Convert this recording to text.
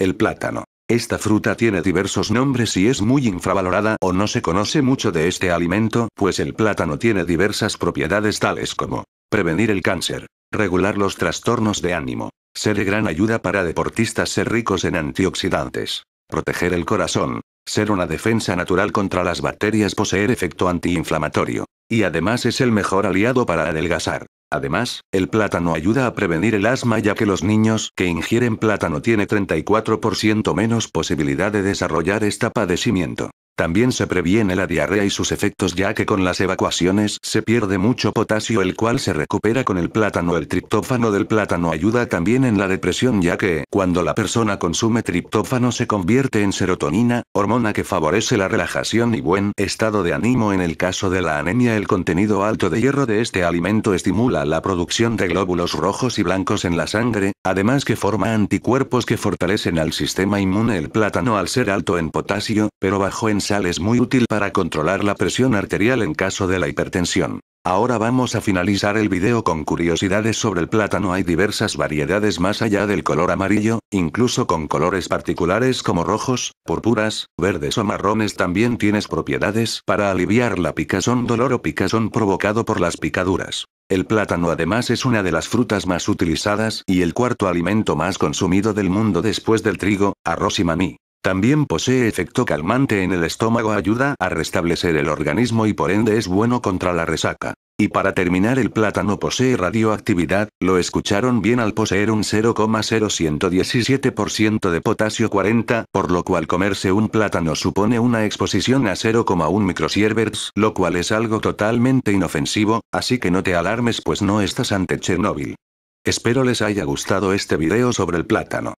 El plátano. Esta fruta tiene diversos nombres y es muy infravalorada o no se conoce mucho de este alimento, pues el plátano tiene diversas propiedades tales como prevenir el cáncer, regular los trastornos de ánimo, ser de gran ayuda para deportistas, ser ricos en antioxidantes, proteger el corazón, ser una defensa natural contra las bacterias, poseer efecto antiinflamatorio, y además es el mejor aliado para adelgazar. Además, el plátano ayuda a prevenir el asma ya que los niños que ingieren plátano tiene 34% menos posibilidad de desarrollar este padecimiento. También se previene la diarrea y sus efectos ya que con las evacuaciones se pierde mucho potasio el cual se recupera con el plátano. El triptófano del plátano ayuda también en la depresión ya que cuando la persona consume triptófano se convierte en serotonina, hormona que favorece la relajación y buen estado de ánimo. En el caso de la anemia el contenido alto de hierro de este alimento estimula la producción de glóbulos rojos y blancos en la sangre, además que forma anticuerpos que fortalecen al sistema inmune. El plátano al ser alto en potasio, pero bajo en es muy útil para controlar la presión arterial en caso de la hipertensión. Ahora vamos a finalizar el video con curiosidades sobre el plátano. Hay diversas variedades más allá del color amarillo, incluso con colores particulares como rojos, purpuras, verdes o marrones también tienes propiedades para aliviar la picazón dolor o picazón provocado por las picaduras. El plátano además es una de las frutas más utilizadas y el cuarto alimento más consumido del mundo después del trigo, arroz y maní. También posee efecto calmante en el estómago, ayuda a restablecer el organismo y por ende es bueno contra la resaca. Y para terminar, el plátano posee radioactividad, lo escucharon bien al poseer un 0,0117% de potasio 40, por lo cual comerse un plátano supone una exposición a 0,1 microsieverts, lo cual es algo totalmente inofensivo, así que no te alarmes pues no estás ante Chernóbil. Espero les haya gustado este video sobre el plátano.